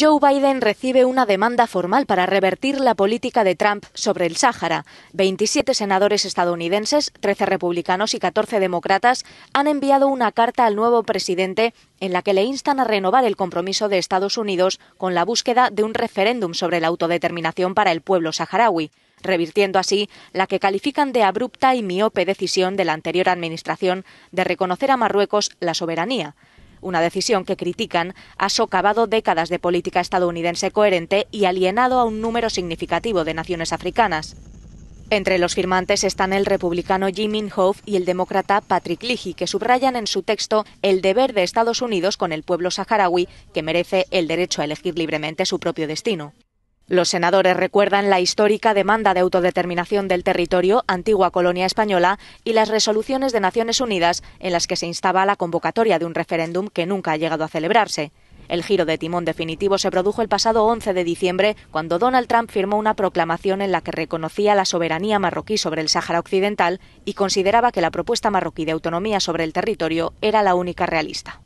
Joe Biden recibe una demanda formal para revertir la política de Trump sobre el Sáhara. 27 senadores estadounidenses, 13 republicanos y 14 demócratas han enviado una carta al nuevo presidente en la que le instan a renovar el compromiso de Estados Unidos con la búsqueda de un referéndum sobre la autodeterminación para el pueblo saharaui revirtiendo así la que califican de abrupta y miope decisión de la anterior Administración de reconocer a Marruecos la soberanía una decisión que critican ha socavado décadas de política estadounidense coherente y alienado a un número significativo de naciones africanas. Entre los firmantes están el republicano Jim Inhofe y el demócrata Patrick Leahy, que subrayan en su texto el deber de Estados Unidos con el pueblo saharaui, que merece el derecho a elegir libremente su propio destino. Los senadores recuerdan la histórica demanda de autodeterminación del territorio, antigua colonia española, y las resoluciones de Naciones Unidas en las que se instaba a la convocatoria de un referéndum que nunca ha llegado a celebrarse. El giro de timón definitivo se produjo el pasado 11 de diciembre, cuando Donald Trump firmó una proclamación en la que reconocía la soberanía marroquí sobre el Sáhara Occidental y consideraba que la propuesta marroquí de autonomía sobre el territorio era la única realista.